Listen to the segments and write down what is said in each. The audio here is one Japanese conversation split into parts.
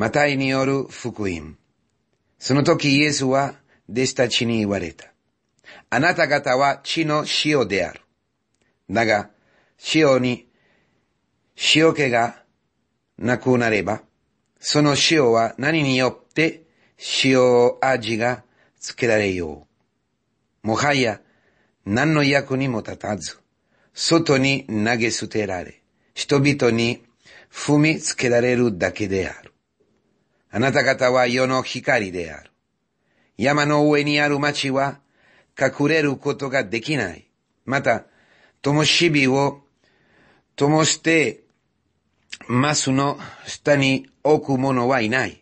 マタイによる福音。その時イエスは弟子たちに言われた。あなた方は地の塩である。だが、塩に塩気がなくなれば、その塩は何によって塩味がつけられよう。もはや何の役にも立たず、外に投げ捨てられ、人々に踏みつけられるだけである。あなた方は世の光である。山の上にある町は隠れることができない。また、灯火を灯して、マスの下に置く者はいない。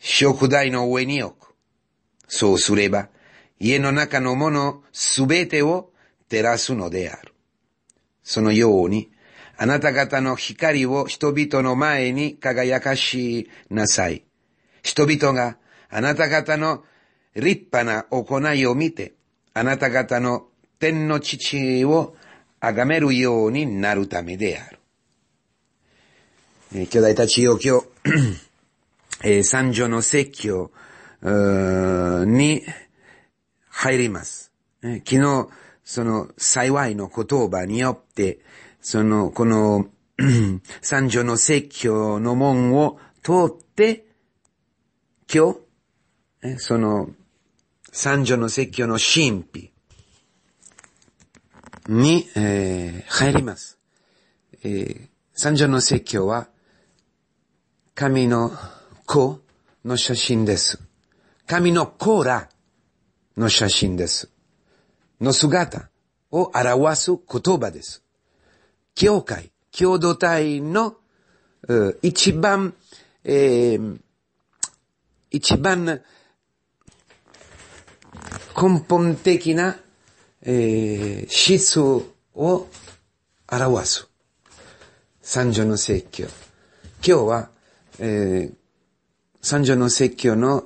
食台の上に置く。そうすれば、家の中のものすべてを照らすのである。そのように、あなた方の光を人々の前に輝かしなさい。人々があなた方の立派な行いを見て、あなた方の天の父を崇めるようになるためである。えー、兄たちよ、今日、えー、三条の説教に入ります。えー、昨日、その幸いの言葉によって、その、この、三条の説教の門を通って、今日、その、三条の説教の神秘に、えー、入ります。えー、三条の説教は、神の子の写真です。神の子らの写真です。の姿を表す言葉です。教会、共同体の一番、えー、一番根本的な、えー、思想を表す。三条の説教。今日は、えー、三条の説教の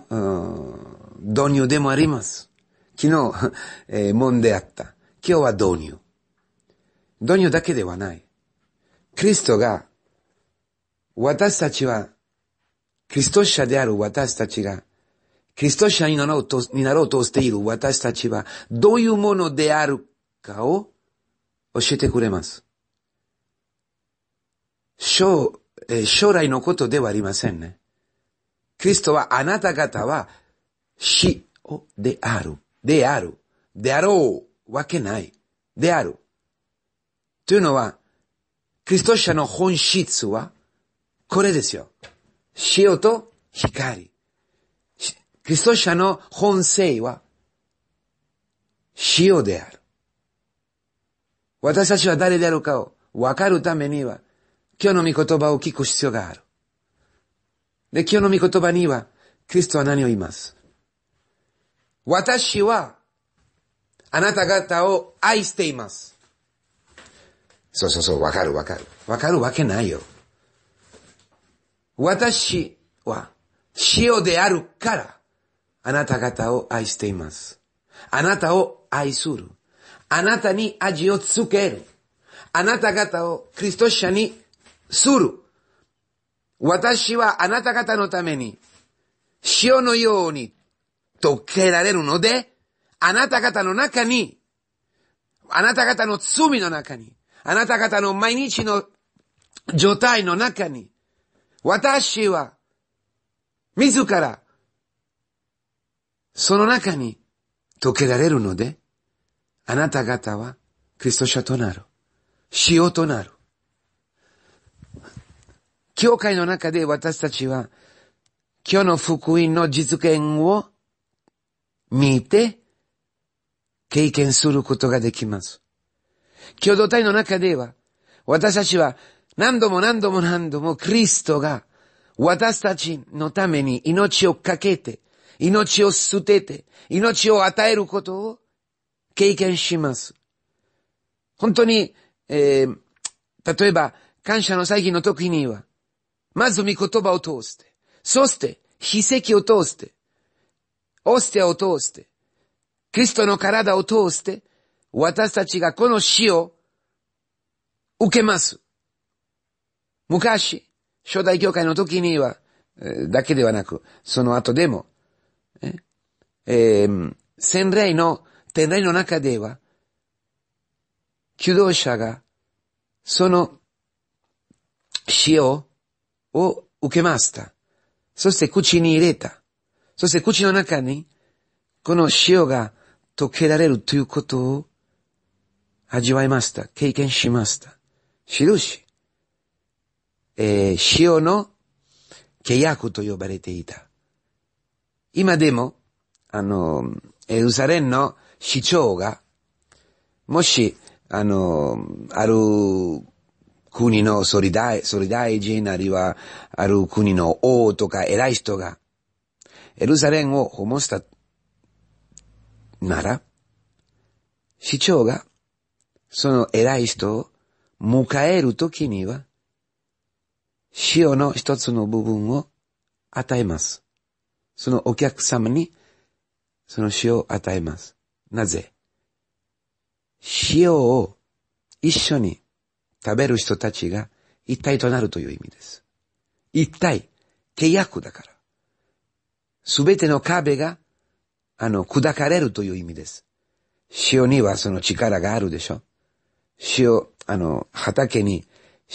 導入でもあります。昨日、えー、もんであった。今日は導入。導入だけではない。キリストが、私たちは、キリスト者である私たちが、キリスト者になろうとになろうとしている私たちは、どういうものであるかを教えてくれます。将将来のことではありませんね。キリストはあなた方は死をである、である、であろうわけない、である。というのは、キリスト者の本質は、これですよ。塩と光。キリスト者の本性は、塩である。私たちは誰であるかを分かるためには、今日の御言葉を聞く必要がある。で、今日の御言葉には、キリストは何を言います私は、あなた方を愛しています。そうそうそう、わかるわかる。わかるわけないよ。私は塩であるから、あなた方を愛しています。あなたを愛する。あなたに味をつける。あなた方をクリスト者にする。私はあなた方のために、塩のように溶けられるので、あなた方の中に、あなた方の罪の中に、あなた方の毎日の状態の中に、私は、自ら、その中に溶けられるので、あなた方は、クリスト者となる。塩となる。教会の中で私たちは、今日の福音の実現を見て、経験することができます。共同体の中では、私たちは何度も何度も何度もクリストが私たちのために命をかけて、命を捨てて、命を与えることを経験します。本当に、えー、例えば、感謝の詐欺の時には、まず御言葉を通して、そして、筆跡を通して、オステアを通して、クリストの体を通して、私たちがこの死を受けます。昔、初代教会の時には、だけではなく、その後でも、ええー、洗礼の、天礼の中では、求道者が、その、死を、を受けました。そして口に入れた。そして口の中に、この塩が溶けられるということを味わいました。経験しました。印。えー、塩の契約と呼ばれていた。今でも、あの、エルサレンの市長が、もし、あの、ある国の総理大総理大臣なりは、ある国の王とか偉い人が、エルサレンを訪問したなら、市長がその偉い人を迎えるときには、塩の一つの部分を与えます。そのお客様に、その塩を与えます。なぜ塩を一緒に食べる人たちが一体となるという意味です。一体、契約だから。すべての壁が、あの、砕かれるという意味です。塩にはその力があるでしょ。塩、あの、畑に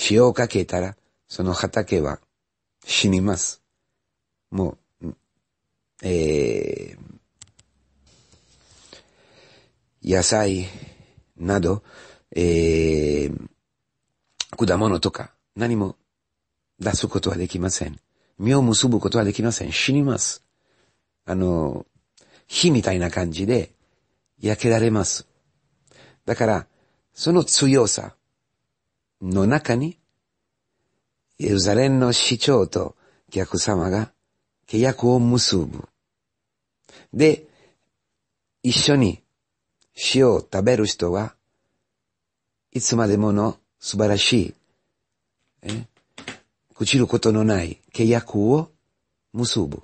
塩をかけたら、その畑は死にます。もう、えー、野菜など、えー、果物とか何も出すことはできません。実を結ぶことはできません。死にます。あの、火みたいな感じで焼けられます。だから、その強さの中に、エルサレンの市長と客様が契約を結ぶ。で、一緒に塩を食べる人はいつまでもの素晴らしい、え朽ちることのない契約を結ぶ。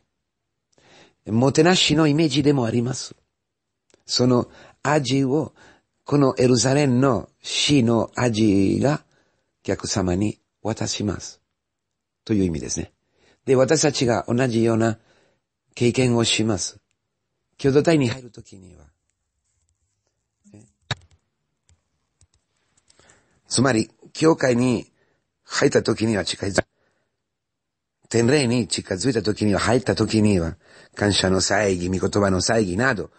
もてなしのイメージでもあります。その味をこのエルサレンの死の味が客様に渡します。という意味ですね。で、私たちが同じような経験をします。共同体に入るときには、つまり、教会に入ったときには近づ天霊に近づいたときには、入ったときには、感謝の祭儀、御言葉の祭儀など、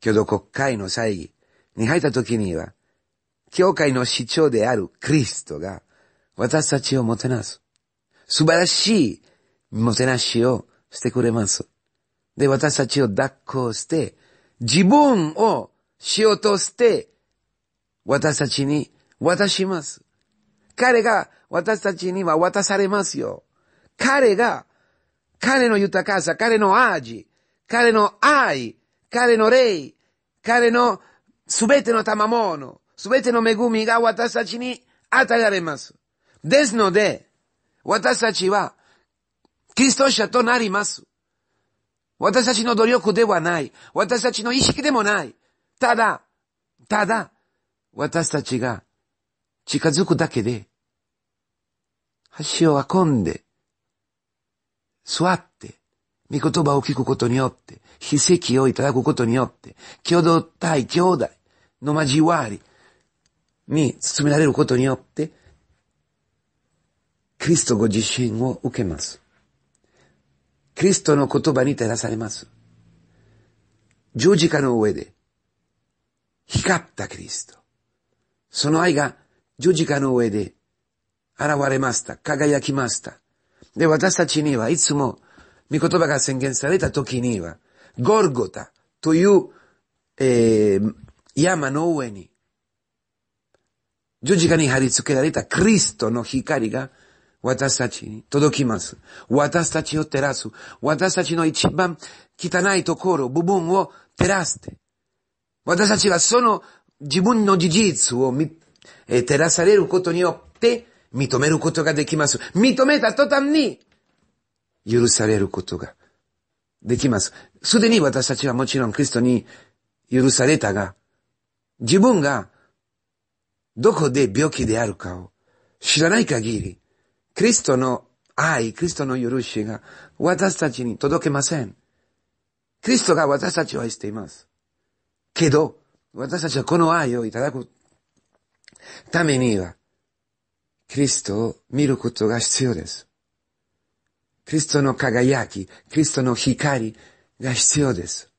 共同国会の祭儀、に入った時には、教会の市長であるクリストが私たちをもてなす。素晴らしいもてなしをしてくれます。で、私たちを抱っこして、自分をしようとして、私たちに渡します。彼が私たちには渡されますよ。彼が、彼の豊かさ、彼の味、彼の愛、彼の霊、彼のすべての賜物、すべての恵みが私たちに与えられます。ですので、私たちは、キリスト者となります。私たちの努力ではない。私たちの意識でもない。ただ、ただ、私たちが近づくだけで、橋を運んで、座って、御言葉を聞くことによって、筆跡をいただくことによって、共同対兄弟、の交わりに包められることによって、クリストご自身を受けます。クリストの言葉に照らされます。十字架の上で、光ったクリスト。その愛が十字架の上で現れました。輝きました。で、私たちにはいつも、御言葉が宣言された時には、ゴルゴタという、えー、山の上に、十字架に貼り付けられたクリストの光が私たちに届きます。私たちを照らす。私たちの一番汚いところ、部分を照らして。私たちはその自分の事実を照らされることによって認めることができます。認めた途端に許されることができます。すでに私たちはもちろんクリストに許されたが、自分がどこで病気であるかを知らない限り、クリストの愛、クリストの許しが私たちに届けません。クリストが私たちを愛しています。けど、私たちはこの愛をいただくためには、クリストを見ることが必要です。クリストの輝き、クリストの光が必要です。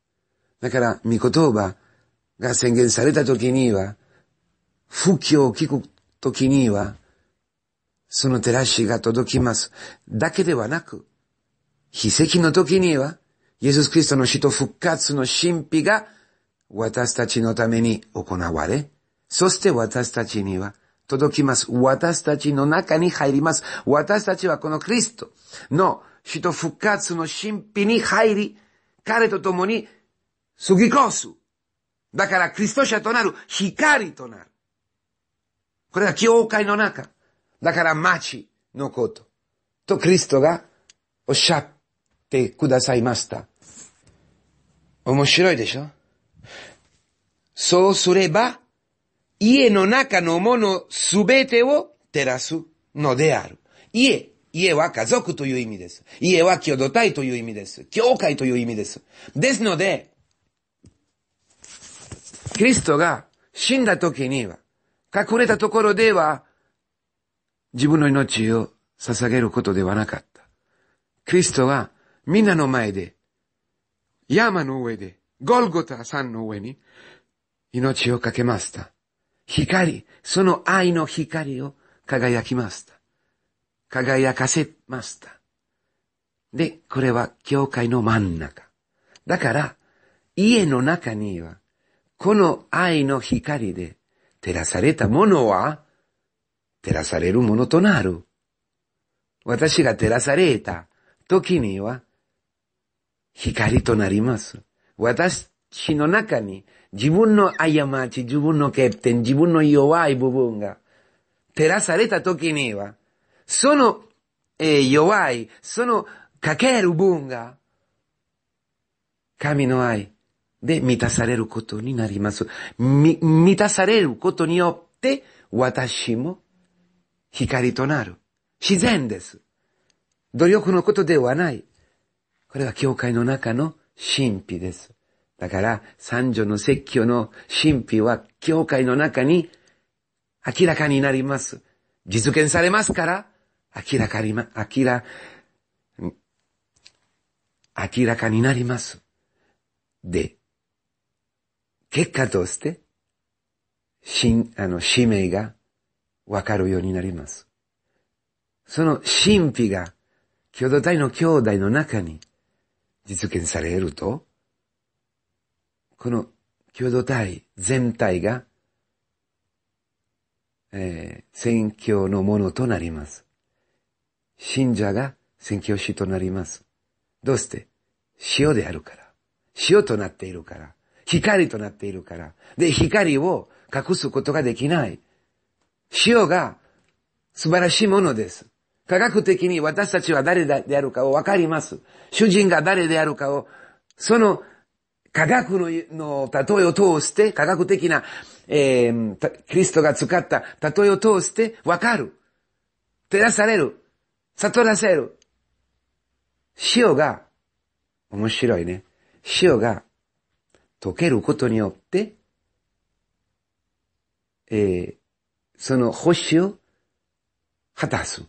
だから、御言葉が宣言された時には、復帰を聞く時には、その照らしが届きます。だけではなく、秘跡の時には、イエス・キリストの死と復活の神秘が私たちのために行われ、そして私たちには届きます。私たちの中に入ります。私たちはこのクリストの死と復活の神秘に入り、彼と共に過ぎ越す。だからクリスト者となる光となる。これは教会の中。だから町のこと。とクリストがおっしゃってくださいました。面白いでしょそうすれば、家の中のものすべてを照らすのである。家、家は家族という意味です。家は兄体という意味です。教会という意味です。ですので、キリストが死んだ時には、隠れたところでは、自分の命を捧げることではなかった。キリストは、みんなの前で、山の上で、ゴルゴタさんの上に、命をかけました。光、その愛の光を輝きました。輝かせました。で、これは教会の真ん中。だから、家の中にはこの愛の光で照らされたものは、照らされるものとなる。私が照らされた時には、光となります。私の中に自分の過ち、自分の欠点、自分の弱い部分が照らされた時には、その、えー、弱い、その欠ける分が、神の愛、で満たされることになります。み、満たされることによって、私も光となる。自然です。努力のことではない。これは教会の中の神秘です。だから、三女の説教の神秘は、教会の中に明らかになります。実現されますから、明らかに、ま、明ら、明らかになります。で、結果として、しあの、使命がわかるようになります。その神秘が、共同体の兄弟の中に実現されると、この共同体全体が、えー、宣教のものとなります。信者が宣教師となります。どうして塩であるから。塩となっているから。光となっているから。で、光を隠すことができない。塩が素晴らしいものです。科学的に私たちは誰であるかをわかります。主人が誰であるかを、その科学の例えを通して、科学的な、えー、キリストが使った例えを通してわかる。照らされる。悟らせる。塩が、面白いね。塩が解けることによって、えー、その星を果たす。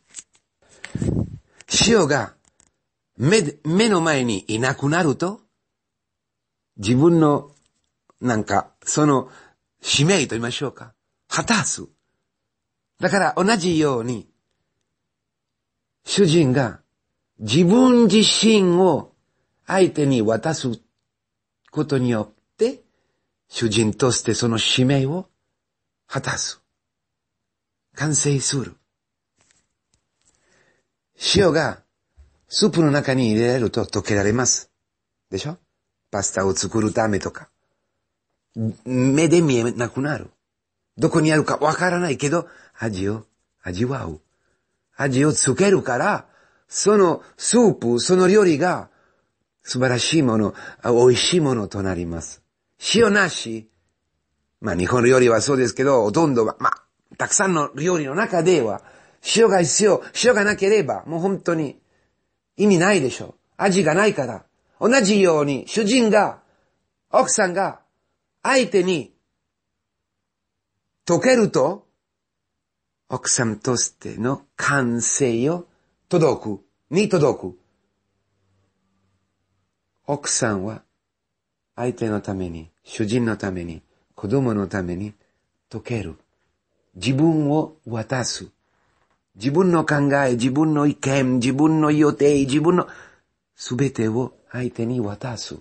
潮が目、目の前にいなくなると、自分の、なんか、その、使命と言いましょうか。果たす。だから同じように、主人が自分自身を相手に渡すことによっ主人としてその使命を果たす。完成する。塩がスープの中に入れられると溶けられます。でしょパスタを作るためとか。目で見えなくなる。どこにあるかわからないけど、味を味わう。味をつけるから、そのスープ、その料理が素晴らしいもの、美味しいものとなります。塩なし、まあ日本料理はそうですけど、ほとんどは、まあ、たくさんの料理の中では、塩が必要、塩がなければ、もう本当に意味ないでしょう。味がないから。同じように、主人が、奥さんが、相手に、溶けると、奥さんとしての完成を届く、に届く。奥さんは、相手のために、主人のために、子供のために、溶ける。自分を渡す。自分の考え、自分の意見、自分の予定、自分のすべてを相手に渡す。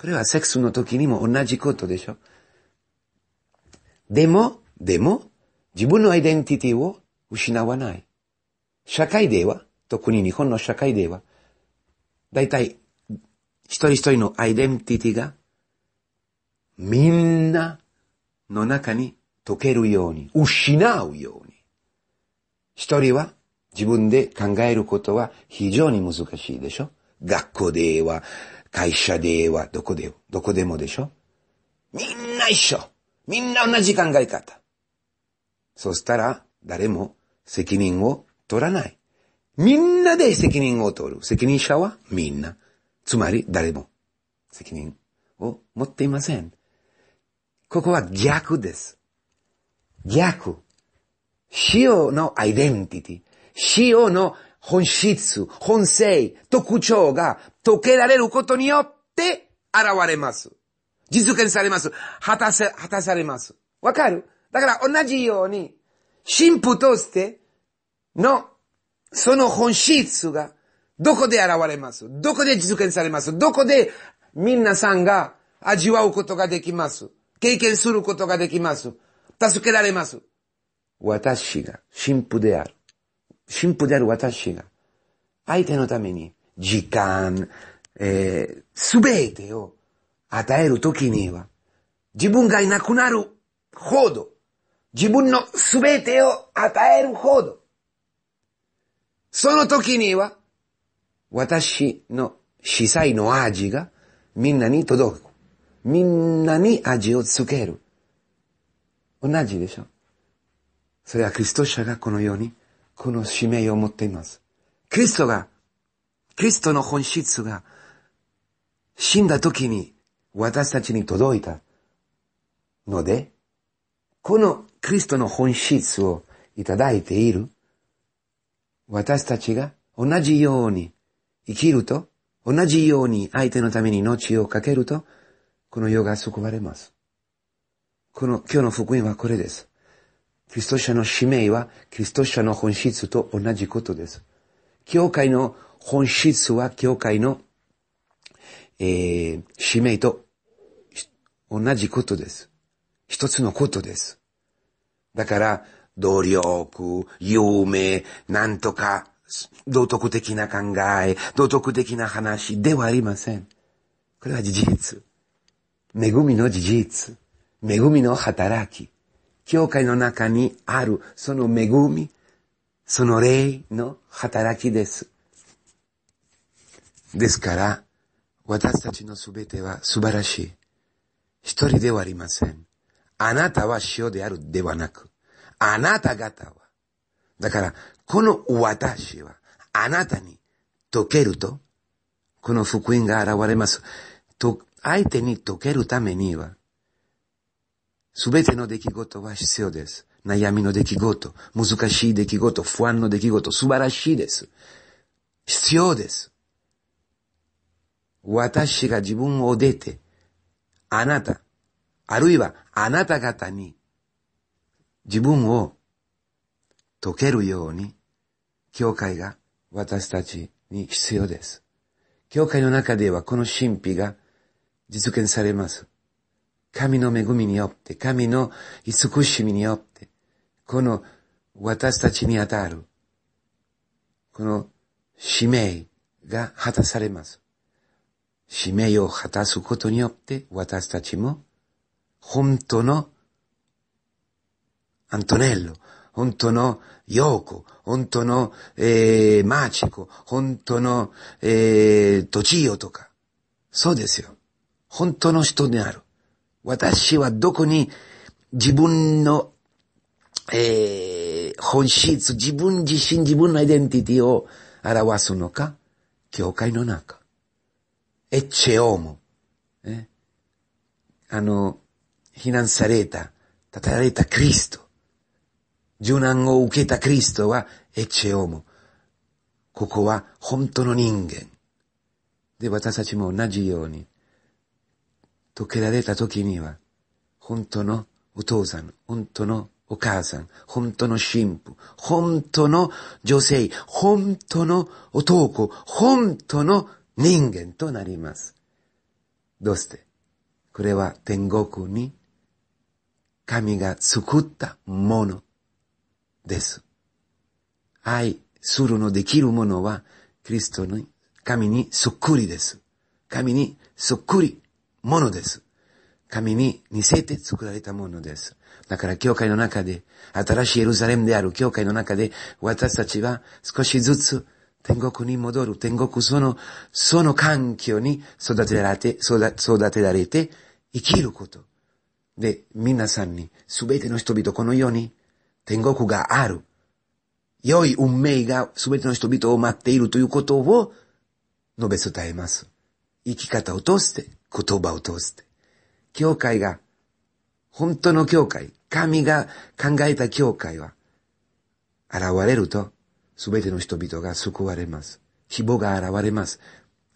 これはセックスの時にも同じことでしょ。でも、でも、自分のアイデンティティを失わない。社会では、特に日本の社会では、大体、一人一人のアイデンティティがみんなの中に溶けるように、失うように。一人は自分で考えることは非常に難しいでしょ学校では、会社では、どこで、どこでもでしょみんな一緒みんな同じ考え方そしたら、誰も責任を取らない。みんなで責任を取る。責任者はみんな。つまり誰も責任を持っていません。ここは逆です。逆。塩のアイデンティティ。塩の本質、本性、特徴が解けられることによって現れます。実現されます。果たせ、果たされます。わかるだから同じように、神父としての、その本質が、どこで現れますどこで実現されますどこで皆さんが味わうことができます経験することができます。助けられます。私が、神父である。神父である私が、相手のために、時間、えす、べてを与えるときには、自分がいなくなるほど、自分のすべてを与えるほど、その時には、私の司祭の味がみんなに届く。みんなに味をつける。同じでしょそれはクリスト者がこのように、この使命を持っています。クリストが、クリストの本質が、死んだ時に私たちに届いたので、このクリストの本質をいただいている、私たちが同じように生きると、同じように相手のために命をかけると、この世が救われます。この、今日の福音はこれです。キリスト者の使命は、キリスト者の本質と同じことです。教会の本質は、教会の、えー、使命と同じことです。一つのことです。だから、努力、夢、なんとか、道徳的な考え、道徳的な話ではありません。これは事実。恵みの事実、恵みの働き、教会の中にあるその恵み、その霊の働きです。ですから、私たちのすべては素晴らしい。一人ではありません。あなたは塩であるではなく、あなた方は。だから、この私は、あなたに溶けると、この福音が現れます。と、相手に解けるためには、すべての出来事は必要です。悩みの出来事、難しい出来事、不安の出来事、素晴らしいです。必要です。私が自分を出て、あなた、あるいはあなた方に、自分を解けるように、教会が私たちに必要です。教会の中ではこの神秘が実現されます。神の恵みによって、神の慈しみによって、この私たちに当たる、この使命が果たされます。使命を果たすことによって、私たちも、本当のアントネロ、本当のヨーコ、本当の、えー、マーチコ、本当の、えー、トチヨとか、そうですよ。本当の人である。私はどこに自分の、えー、本質、自分自身、自分のアイデンティティを表すのか、教会の中。エッチェオーム。ね、あの、避難された、立たれたクリスト。柔軟を受けたクリストはエッチェオーム。ここは本当の人間。で、私たちも同じように。と蹴られた時には、本当のお父さん、本当のお母さん、本当の神父、本当の女性、本当の男、本当の人間となります。どうしてこれは天国に神が作ったものです。愛するのできるものは、キリストの神にそっくりです。神にそっくりものです。神に似せて作られたものです。だから教会の中で、新しいエルサレムである教会の中で、私たちは少しずつ天国に戻る、天国その、その環境に育てられて、育てられて、生きること。で、皆さんに、すべての人々この世に、天国がある。良い運命がすべての人々を待っているということを述べ伝えます。生き方を通して。言葉を通して。教会が、本当の教会、神が考えた教会は、現れると、すべての人々が救われます。希望が現れます。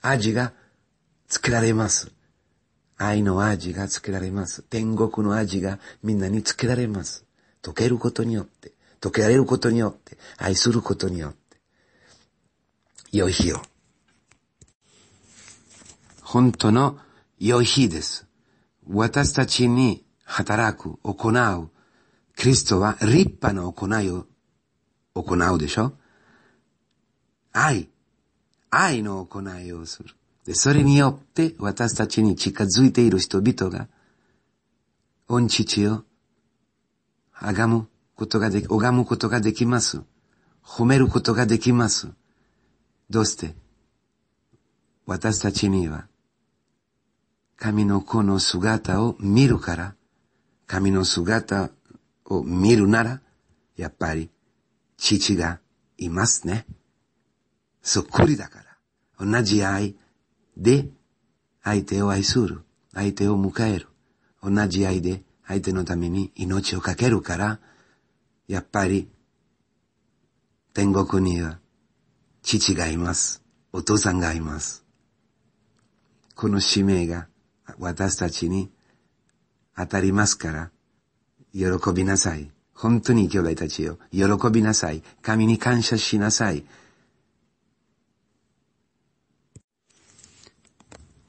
味が作られます。愛の味が作られます。天国の味がみんなに作られます。溶けることによって、溶けられることによって、愛することによって。良い日を。本当の良い日です。私たちに働く、行う。クリストは立派な行いを行うでしょ愛。愛の行いをする。で、それによって私たちに近づいている人々が、恩父をあがむことができ、拝むことができます。褒めることができます。どうして私たちには神の子の姿を見るから、神の姿を見るなら、やっぱり父がいますね。そっくりだから。同じ愛で相手を愛する。相手を迎える。同じ愛で相手のために命を懸けるから、やっぱり天国には父がいます。お父さんがいます。この使命が私たちに当たりますから、喜びなさい。本当に兄弟たちよ、喜びなさい。神に感謝しなさい。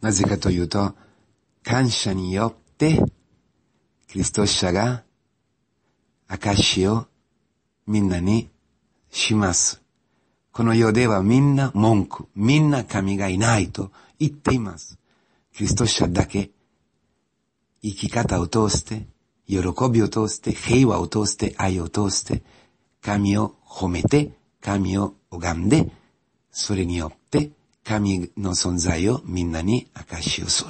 なぜかというと、感謝によって、キリスト者が証をみんなにします。この世ではみんな文句、みんな神がいないと言っています。キリスト者だけ、生き方を通して、喜びを通して、平和を通して、愛を通して、神を褒めて、神を拝んで、それによって神の存在をみんなに証しをする。